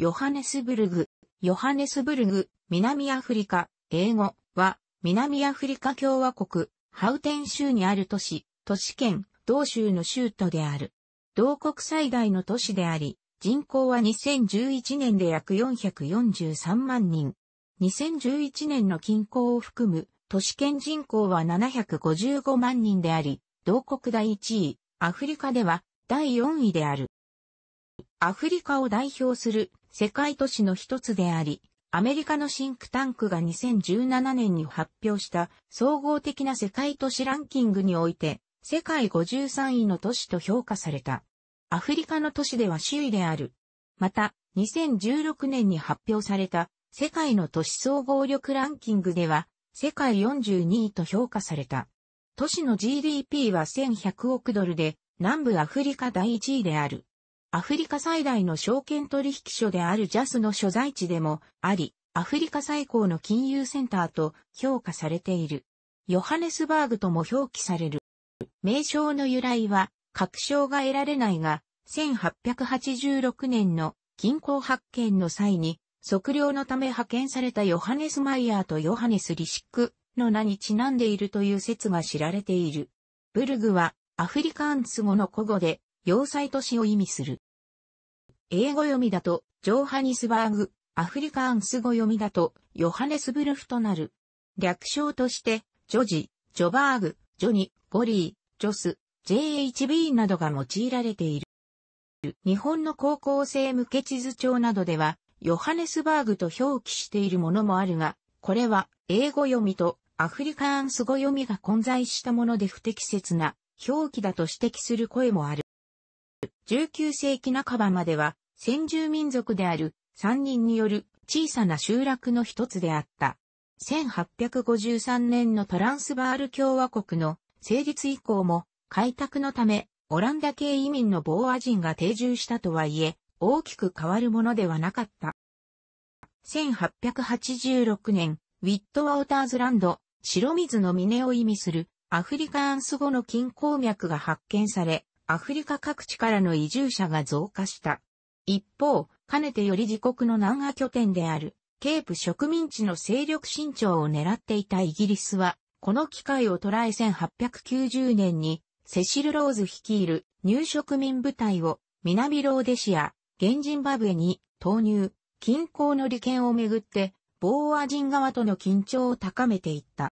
ヨハネスブルグ、ヨハネスブルグ、南アフリカ、英語は、南アフリカ共和国、ハウテン州にある都市、都市圏、同州の州都である。同国最大の都市であり、人口は2011年で約443万人。2011年の近郊を含む都市圏人口は755万人であり、同国第1位、アフリカでは第4位である。アフリカを代表する世界都市の一つであり、アメリカのシンクタンクが2017年に発表した総合的な世界都市ランキングにおいて、世界53位の都市と評価された。アフリカの都市では首位である。また、2016年に発表された世界の都市総合力ランキングでは、世界42位と評価された。都市の GDP は1100億ドルで、南部アフリカ第1位である。アフリカ最大の証券取引所であるジャスの所在地でもあり、アフリカ最高の金融センターと評価されている。ヨハネスバーグとも表記される。名称の由来は、確証が得られないが、1886年の銀行発見の際に、測量のため派遣されたヨハネス・マイヤーとヨハネス・リシックの名にちなんでいるという説が知られている。ブルグはアフリカンス語の古語で、要塞都市を意味する。英語読みだと、ジョーハニスバーグ、アフリカンス語読みだと、ヨハネスブルフとなる。略称として、ジョジ、ジョバーグ、ジョニ、ゴリー、ジョス、JHB などが用いられている。日本の高校生向け地図帳などでは、ヨハネスバーグと表記しているものもあるが、これは英語読みとアフリカンス語読みが混在したもので不適切な表記だと指摘する声もある。19世紀半ばまでは先住民族である3人による小さな集落の一つであった。1853年のトランスバール共和国の成立以降も開拓のためオランダ系移民のボーア人が定住したとはいえ大きく変わるものではなかった。1886年、ウィット・ワォーターズランド、白水の峰を意味するアフリカンス語の金鉱脈が発見され、アフリカ各地からの移住者が増加した。一方、かねてより自国の南亜拠点である、ケープ植民地の勢力伸長を狙っていたイギリスは、この機会を捉え1890年に、セシル・ローズ率いる入植民部隊を南ローデシア、現ジンバブエに投入、近郊の利権をめぐって、ボーア人側との緊張を高めていった。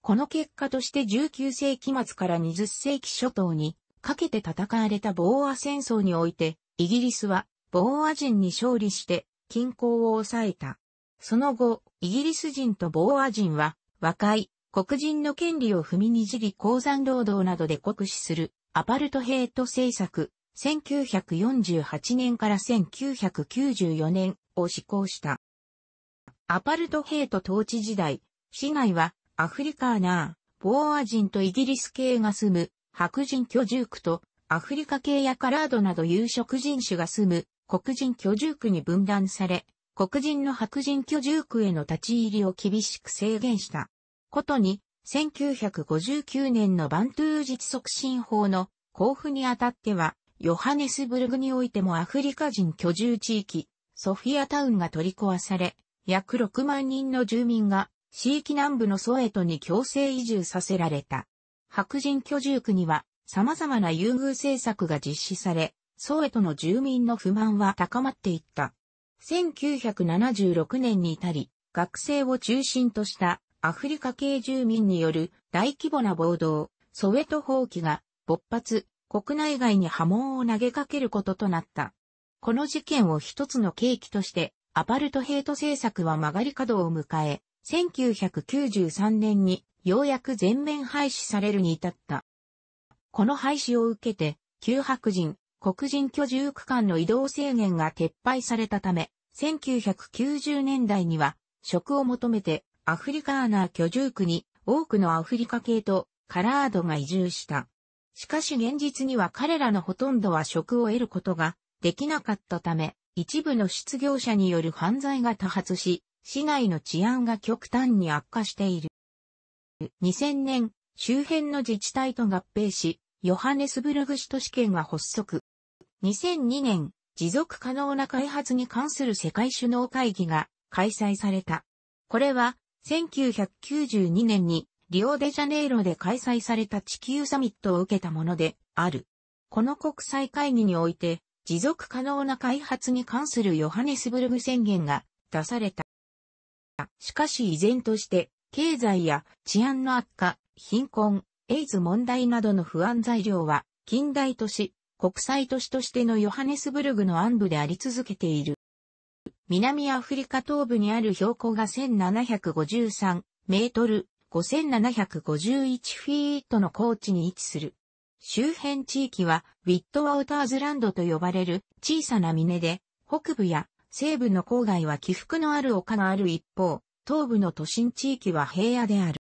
この結果として19世紀末から20世紀初頭に、かけて戦われたボーア戦争において、イギリスはボーア人に勝利して均衡を抑えた。その後、イギリス人とボーア人は、和解、黒人の権利を踏みにじり鉱山労働などで酷使するアパルトヘイト政策、1948年から1994年を施行した。アパルトヘイト統治時代、市内はアフリカーナー、ボーア人とイギリス系が住む白人居住区とアフリカ系やカラードなど有色人種が住む黒人居住区に分断され、黒人の白人居住区への立ち入りを厳しく制限した。ことに、1959年のバントゥー自治促進法の交付にあたっては、ヨハネスブルグにおいてもアフリカ人居住地域、ソフィアタウンが取り壊され、約6万人の住民が、地域南部のソエトに強制移住させられた。白人居住区には様々な優遇政策が実施され、ソエトの住民の不満は高まっていった。1976年に至り、学生を中心としたアフリカ系住民による大規模な暴動、ソエト放棄が勃発、国内外に波紋を投げかけることとなった。この事件を一つの契機として、アパルトヘイト政策は曲がり角を迎え、1993年にようやく全面廃止されるに至った。この廃止を受けて、旧白人、黒人居住区間の移動制限が撤廃されたため、1990年代には、職を求めてアフリカーナー居住区に多くのアフリカ系とカラードが移住した。しかし現実には彼らのほとんどは職を得ることができなかったため、一部の失業者による犯罪が多発し、市内の治安が極端に悪化している。2000年、周辺の自治体と合併し、ヨハネスブルグ市都市圏が発足。2002年、持続可能な開発に関する世界首脳会議が開催された。これは、1992年にリオデジャネイロで開催された地球サミットを受けたものである。この国際会議において、持続可能な開発に関するヨハネスブルグ宣言が出された。しかし依然として、経済や治安の悪化、貧困、エイズ問題などの不安材料は、近代都市、国際都市としてのヨハネスブルグの暗部であり続けている。南アフリカ東部にある標高が1753メートル5751フィートの高地に位置する。周辺地域はウィットワウターズランドと呼ばれる小さな峰で、北部や西部の郊外は起伏のある丘がある一方、東部の都心地域は平野である。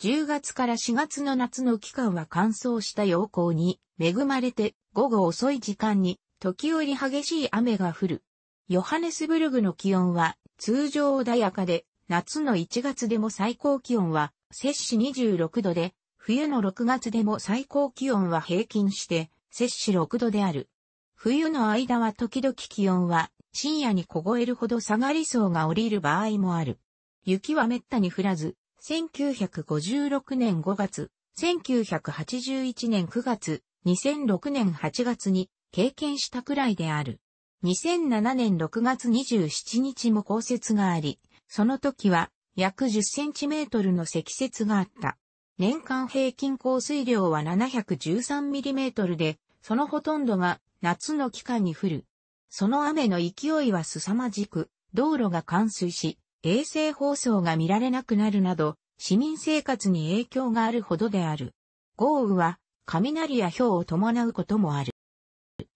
10月から4月の夏の期間は乾燥した陽光に恵まれて午後遅い時間に時折激しい雨が降る。ヨハネスブルグの気温は通常穏やかで夏の1月でも最高気温は摂氏26度で冬の6月でも最高気温は平均して摂氏6度である。冬の間は時々気温は深夜に凍えるほど下がり層が降りる場合もある。雪は滅多に降らず、1956年5月、1981年9月、2006年8月に経験したくらいである。2007年6月27日も降雪があり、その時は約10センチメートルの積雪があった。年間平均降水量は713ミリメートルで、そのほとんどが夏の期間に降る。その雨の勢いは凄まじく、道路が冠水し、衛星放送が見られなくなるなど、市民生活に影響があるほどである。豪雨は、雷や氷を伴うこともある。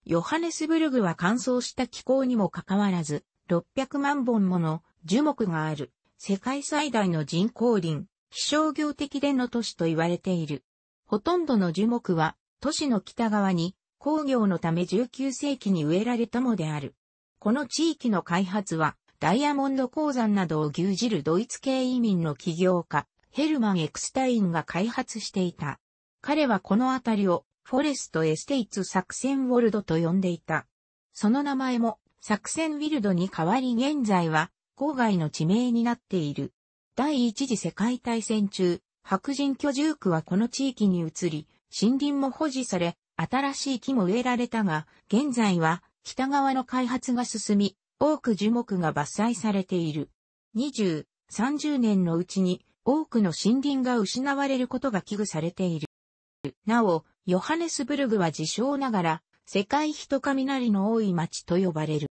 ヨハネスブルグは乾燥した気候にもかかわらず、600万本もの樹木がある、世界最大の人工林、気象業的での都市と言われている。ほとんどの樹木は、都市の北側に工業のため19世紀に植えられたもである。この地域の開発は、ダイヤモンド鉱山などを牛耳るドイツ系移民の起業家、ヘルマン・エクスタインが開発していた。彼はこの辺りを、フォレスト・エステイツ作戦ウォルドと呼んでいた。その名前も、作戦ウィルドに代わり現在は、郊外の地名になっている。第一次世界大戦中、白人居住区はこの地域に移り、森林も保持され、新しい木も植えられたが、現在は北側の開発が進み、多く樹木が伐採されている。20、30年のうちに多くの森林が失われることが危惧されている。なお、ヨハネスブルグは自称ながら、世界人雷の多い町と呼ばれる。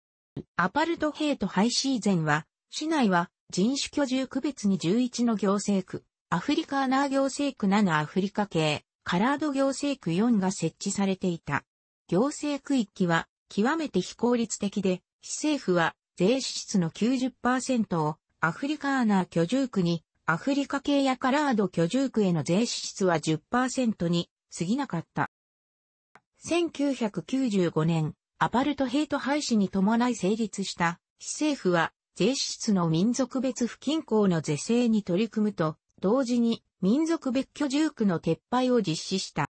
アパルトヘイト廃止以前は、市内は人種居住区別に11の行政区、アフリカーナー行政区7アフリカ系、カラード行政区4が設置されていた。行政区域は極めて非効率的で、市政府は税支出の90%をアフリカーナー居住区に、アフリカ系やカラード居住区への税支出は10%に過ぎなかった。1995年、アパルトヘイト廃止に伴い成立した市政府は税支出の民族別不均衡の是正に取り組むと、同時に民族別居住区の撤廃を実施した。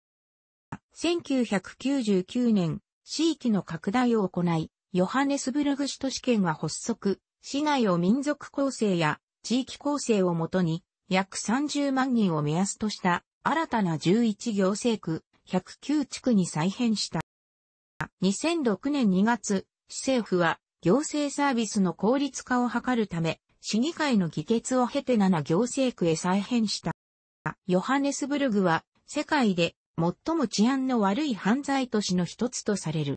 1999年、地域の拡大を行い、ヨハネスブルグ市都市圏は発足、市内を民族構成や地域構成をもとに、約30万人を目安とした新たな11行政区、109地区に再編した。2006年2月、市政府は行政サービスの効率化を図るため、市議会の議決を経て7行政区へ再編した。ヨハネスブルグは世界で最も治安の悪い犯罪都市の一つとされる。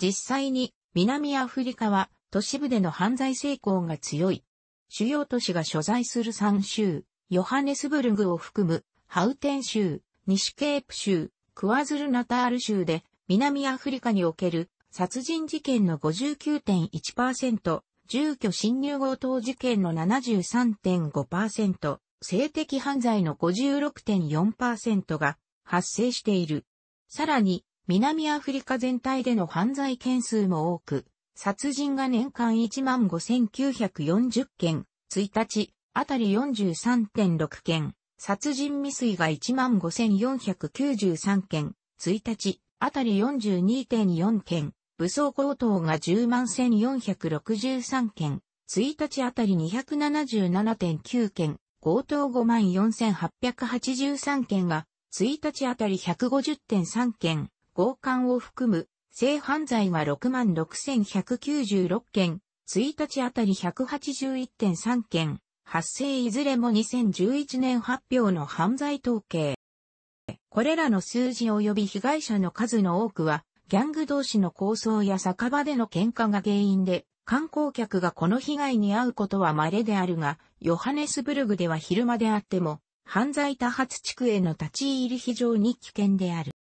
実際に南アフリカは都市部での犯罪成功が強い。主要都市が所在する3州、ヨハネスブルグを含むハウテン州、西ケープ州、クワズルナタール州で南アフリカにおける殺人事件の59.1%、住居侵入強盗事件の73.5%、性的犯罪の56.4%が発生している。さらに、南アフリカ全体での犯罪件数も多く、殺人が年間15,940件、1日、あたり43.6件、殺人未遂が15,493件、1日、あたり42.4件、武装強盗が101,463件、1日あたり277.9件、強盗54,883件が、1日あたり150.3件、強姦を含む、性犯罪は66,196件、1日あたり181.3件、発生いずれも2011年発表の犯罪統計。これらの数字及び被害者の数の多くは、ギャング同士の抗争や酒場での喧嘩が原因で観光客がこの被害に遭うことは稀であるが、ヨハネスブルグでは昼間であっても、犯罪多発地区への立ち入り非常に危険である。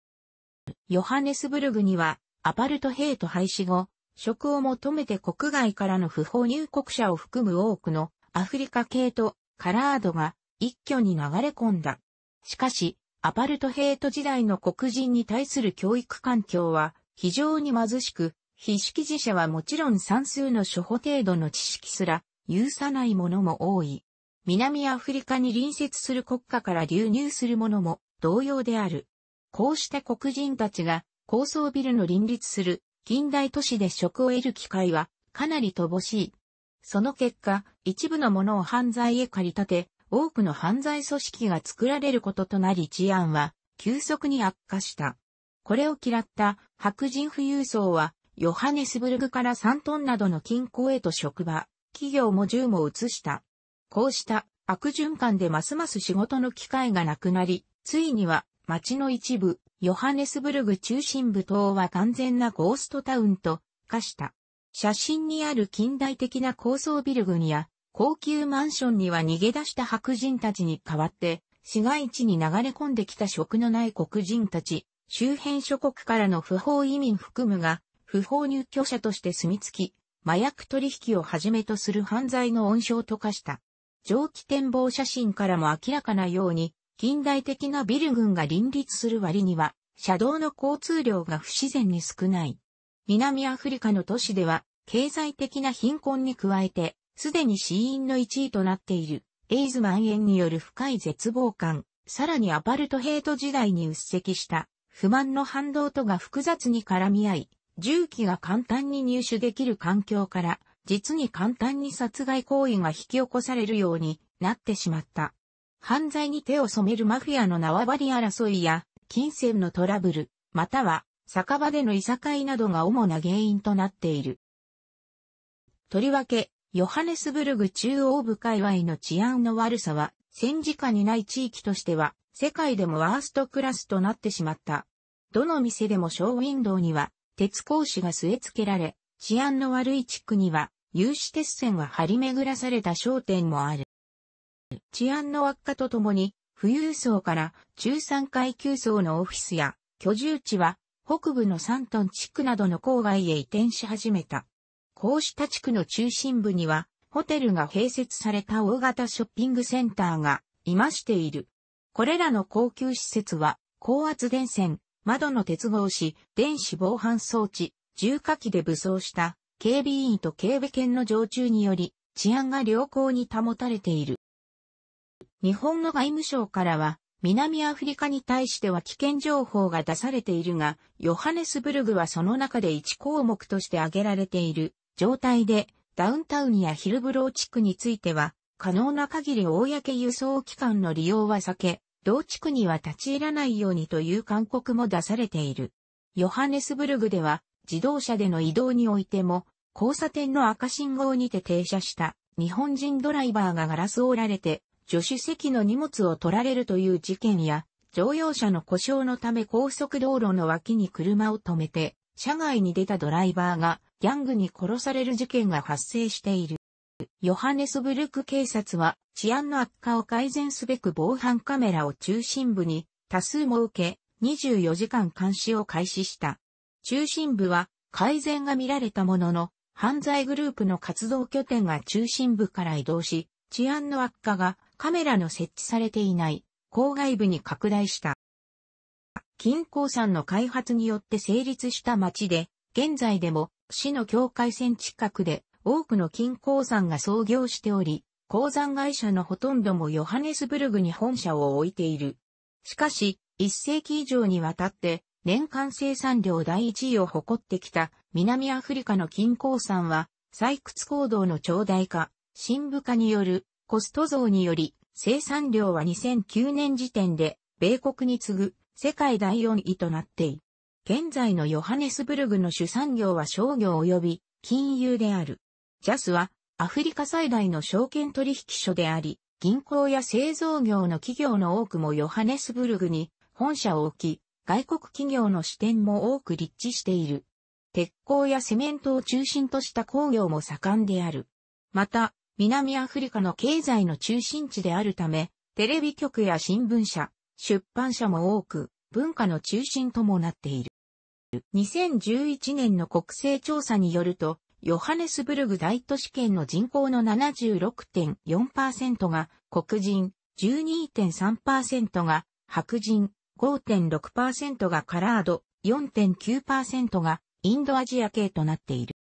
ヨハネスブルグには、アパルトヘイト廃止後、職を求めて国外からの不法入国者を含む多くのアフリカ系とカラードが一挙に流れ込んだ。しかし、アパルトヘイト時代の黒人に対する教育環境は非常に貧しく、筆識字者はもちろん算数の初歩程度の知識すら有さないものも多い。南アフリカに隣接する国家から流入するものも同様である。こうして黒人たちが高層ビルの林立する近代都市で職を得る機会はかなり乏しい。その結果、一部のものを犯罪へ借り立て、多くの犯罪組織が作られることとなり治安は急速に悪化した。これを嫌った白人富裕層はヨハネスブルグから3トンなどの近郊へと職場、企業も銃も移した。こうした悪循環でますます仕事の機会がなくなり、ついには街の一部、ヨハネスブルグ中心部等は完全なゴーストタウンと化した。写真にある近代的な高層ビル群や高級マンションには逃げ出した白人たちに代わって、市街地に流れ込んできた職のない黒人たち、周辺諸国からの不法移民含むが、不法入居者として住み着き、麻薬取引をはじめとする犯罪の温床と化した。蒸気展望写真からも明らかなように、近代的なビル群が林立する割には、車道の交通量が不自然に少ない。南アフリカの都市では、経済的な貧困に加えて、すでに死因の一位となっている、エイズ蔓延による深い絶望感、さらにアパルトヘイト時代に鬱積した、不満の反動とが複雑に絡み合い、銃器が簡単に入手できる環境から、実に簡単に殺害行為が引き起こされるようになってしまった。犯罪に手を染めるマフィアの縄張り争いや、金銭のトラブル、または、酒場でのいさかいなどが主な原因となっている。とりわけ、ヨハネスブルグ中央部界隈の治安の悪さは、戦時下にない地域としては、世界でもワーストクラスとなってしまった。どの店でもショーウィンドウには、鉄格子が据え付けられ、治安の悪い地区には、有刺鉄線が張り巡らされた商店もある。治安の悪化とともに、富裕層から中産階級層のオフィスや居住地は北部の3トン地区などの郊外へ移転し始めた。こうした地区の中心部にはホテルが併設された大型ショッピングセンターがいましている。これらの高級施設は高圧電線、窓の鉄合子、電子防犯装置、重火器で武装した警備員と警備犬の常駐により治安が良好に保たれている。日本の外務省からは南アフリカに対しては危険情報が出されているが、ヨハネスブルグはその中で1項目として挙げられている状態で、ダウンタウンやヒルブロー地区については、可能な限り公輸送機関の利用は避け、同地区には立ち入らないようにという勧告も出されている。ヨハネスブルグでは自動車での移動においても交差点の赤信号にて停車した日本人ドライバーがガラスを折られて助手席の荷物を取られるという事件や乗用車の故障のため高速道路の脇に車を止めて車外に出たドライバーがギャングに殺される事件が発生している。ヨハネスブルク警察は治安の悪化を改善すべく防犯カメラを中心部に多数設け、24時間監視を開始した。中心部は改善が見られたものの、犯罪グループの活動拠点が中心部から移動し、治安の悪化がカメラの設置されていない郊外部に拡大した。金鉱山の開発によって成立した町で、現在でも市の境界線近くで多くの金鉱山が創業しており、鉱山会社のほとんどもヨハネスブルグに本社を置いている。しかし、一世紀以上にわたって、年間生産量第一位を誇ってきた南アフリカの金鉱山は、採掘行動の長大化、深部化によるコスト増により、生産量は2009年時点で、米国に次ぐ世界第4位となっている。現在のヨハネスブルグの主産業は商業及び金融である。ジャスはアフリカ最大の証券取引所であり、銀行や製造業の企業の多くもヨハネスブルグに本社を置き、外国企業の支店も多く立地している。鉄鋼やセメントを中心とした工業も盛んである。また、南アフリカの経済の中心地であるため、テレビ局や新聞社、出版社も多く、文化の中心ともなっている。2011年の国勢調査によると、ヨハネスブルグ大都市圏の人口の76.4%が黒人、12.3%が白人、5.6%がカラード、4.9%がインドアジア系となっている。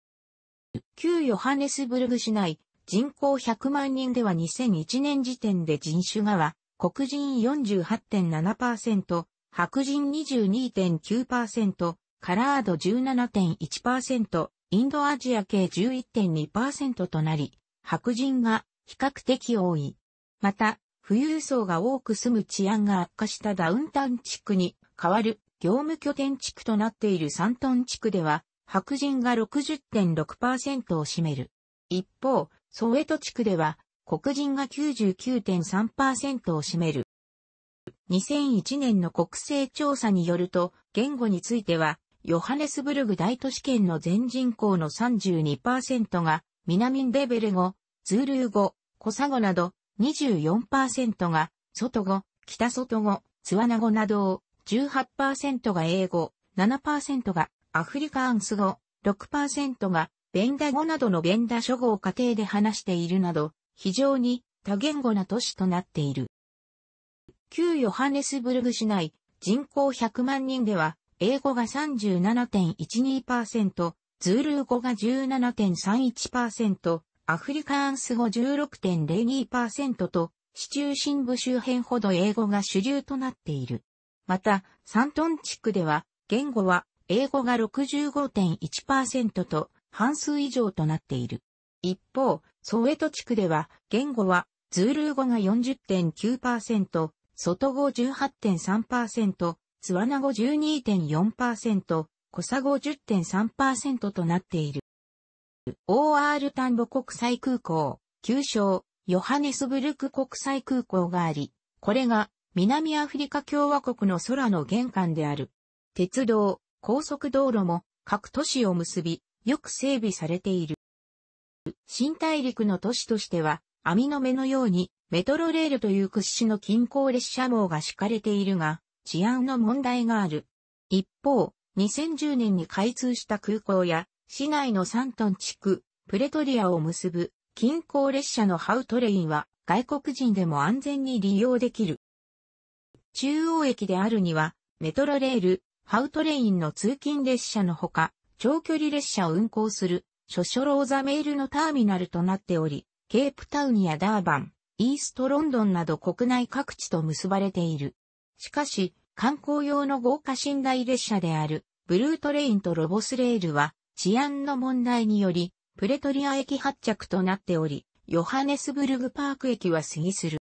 旧ヨハネスブルグ市内、人口100万人では2001年時点で人種がは、黒人48.7%、白人22.9%、カラード17.1%、インドアジア系11.2%となり、白人が比較的多い。また、富裕層が多く住む治安が悪化したダウンタウン地区に代わる業務拠点地区となっているサントン地区では、白人が60.6%を占める。一方、ソウエト地区では、黒人が99.3%を占める。2001年の国勢調査によると、言語については、ヨハネスブルグ大都市圏の全人口の32%が、南レベル語、ツールー語、コサ語など24%が、外語、北外語、ツワナ語などを、18%が英語、7%がアフリカアンス語、6%がベンダ語などのベンダ諸語を家庭で話しているなど、非常に多言語な都市となっている。旧ヨハネスブルグ市内、人口100万人では、英語が37.12%、ズールー語が17.31%、アフリカンス語16.02%と、市中心部周辺ほど英語が主流となっている。また、サントン地区では、言語は英語が65.1%と半数以上となっている。一方、ソウエト地区では、言語はズールー語が40.9%、外語18.3%、ツワナゴ12.4%、コサゴ10.3%となっている。OR 丹母国際空港、旧称、ヨハネスブルク国際空港があり、これが南アフリカ共和国の空の玄関である。鉄道、高速道路も各都市を結び、よく整備されている。新大陸の都市としては、網の目のようにメトロレールという屈指の近郊列車網が敷かれているが、治安の問題がある。一方、2010年に開通した空港や、市内の3トン地区、プレトリアを結ぶ、近郊列車のハウトレインは、外国人でも安全に利用できる。中央駅であるには、メトロレール、ハウトレインの通勤列車のほか、長距離列車を運行する、ショショローザメールのターミナルとなっており、ケープタウンやダーバン、イーストロンドンなど国内各地と結ばれている。しかし、観光用の豪華寝台列車であるブルートレインとロボスレールは治安の問題によりプレトリア駅発着となっており、ヨハネスブルグパーク駅は過ぎする。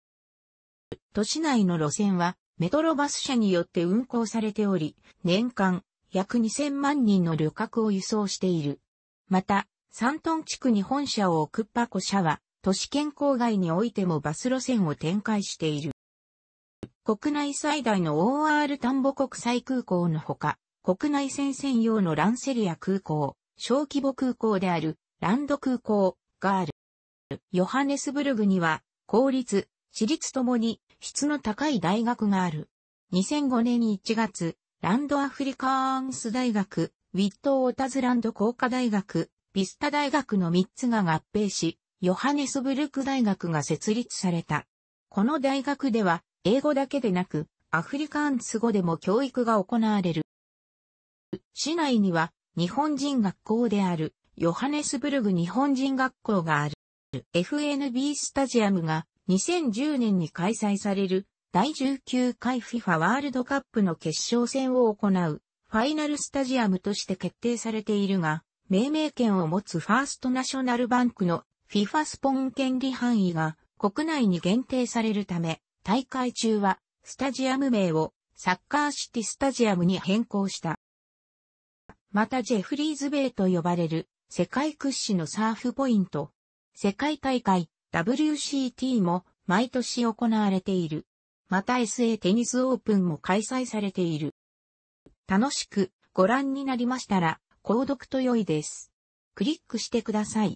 都市内の路線はメトロバス車によって運行されており、年間約2000万人の旅客を輸送している。また、山東トン地区に本社を置くパコ社は、都市圏郊外においてもバス路線を展開している。国内最大の OR 田んぼ国際空港のほか、国内線専用のランセリア空港、小規模空港であるランド空港がある。ヨハネスブルグには公立、私立ともに質の高い大学がある。2005年1月、ランドアフリカーンス大学、ウィット・オータズランド工科大学、ビスタ大学の3つが合併し、ヨハネスブルク大学が設立された。この大学では、英語だけでなく、アフリカンス語でも教育が行われる。市内には日本人学校であるヨハネスブルグ日本人学校がある。FNB スタジアムが2010年に開催される第19回 FIFA ワールドカップの決勝戦を行うファイナルスタジアムとして決定されているが、命名権を持つファーストナショナルバンクの FIFA スポン権利範囲が国内に限定されるため、大会中は、スタジアム名をサッカーシティスタジアムに変更した。またジェフリーズベイと呼ばれる世界屈指のサーフポイント。世界大会 WCT も毎年行われている。また SA テニスオープンも開催されている。楽しくご覧になりましたら、購読と良いです。クリックしてください。